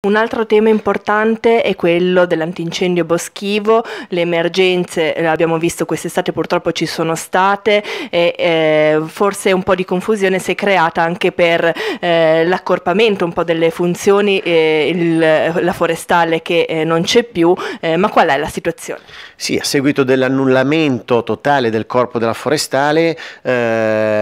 Un altro tema importante è quello dell'antincendio boschivo, le emergenze eh, abbiamo visto quest'estate purtroppo ci sono state e eh, forse un po' di confusione si è creata anche per eh, l'accorpamento un po' delle funzioni, eh, il, la forestale che eh, non c'è più, eh, ma qual è la situazione? Sì, a seguito dell'annullamento totale del corpo della forestale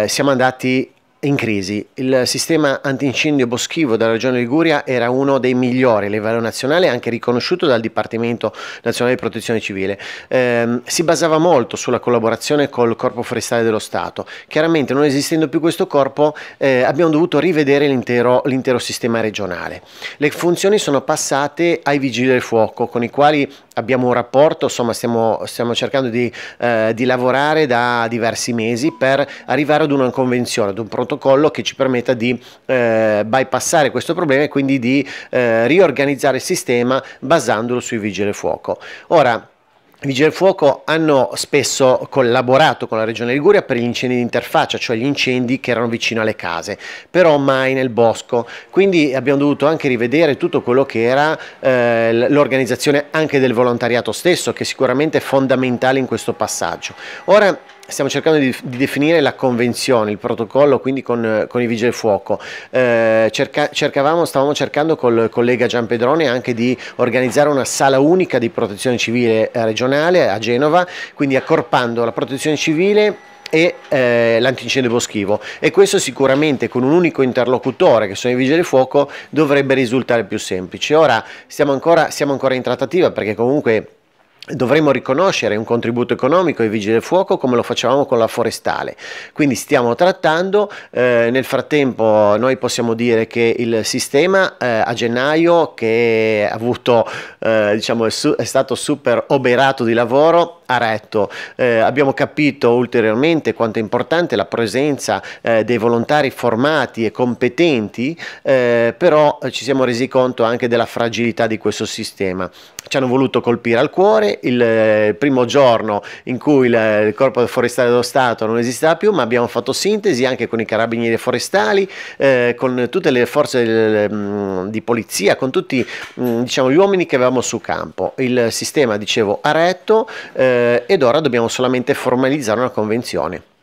siamo andati in crisi. Il sistema antincendio boschivo della regione Liguria era uno dei migliori a livello nazionale, anche riconosciuto dal Dipartimento Nazionale di Protezione Civile. Eh, si basava molto sulla collaborazione col Corpo Forestale dello Stato. Chiaramente non esistendo più questo corpo eh, abbiamo dovuto rivedere l'intero, sistema regionale. Le funzioni sono passate ai Vigili del Fuoco con i quali abbiamo un rapporto, insomma stiamo, stiamo cercando di, eh, di lavorare da diversi mesi per arrivare ad una convenzione, ad un progetto protocollo che ci permetta di eh, bypassare questo problema e quindi di eh, riorganizzare il sistema basandolo sui vigili fuoco. Ora, i Vigili del Fuoco hanno spesso collaborato con la Regione Liguria per gli incendi di interfaccia, cioè gli incendi che erano vicino alle case, però mai nel bosco. Quindi abbiamo dovuto anche rivedere tutto quello che era eh, l'organizzazione anche del volontariato stesso, che è sicuramente è fondamentale in questo passaggio. Ora, stiamo cercando di, di, definire la convenzione, il protocollo quindi con, con i vigili del fuoco. Eh, cerca, stavamo cercando col collega Gian Pedrone anche di organizzare una sala unica di protezione civile eh, regionale a Genova, quindi accorpando la protezione civile e eh, l'antincendio boschivo e questo sicuramente con un unico interlocutore che sono i vigili del fuoco dovrebbe risultare più semplice ora ancora, siamo ancora in trattativa perché comunque dovremmo riconoscere un contributo economico ai vigili del fuoco come lo facevamo con la forestale. Quindi stiamo trattando, eh, nel frattempo noi possiamo dire che il sistema eh, a gennaio che è, avuto, eh, diciamo, è, su, è stato super oberato di lavoro ha retto. Eh, abbiamo capito ulteriormente quanto è importante la presenza eh, dei volontari formati e competenti, eh, però eh, ci siamo resi conto anche della fragilità di questo sistema. Ci hanno voluto colpire al cuore eh, il primo giorno in cui il, il Corpo Forestale dello Stato non esisteva più, ma abbiamo fatto sintesi anche con i carabinieri forestali, eh, con tutte le forze del, mm, di polizia, con tutti mm, diciamo, gli uomini che avevamo su campo. Il sistema, dicevo, ha retto. Eh, eh, ed ora dobbiamo solamente formalizzare una convenzione.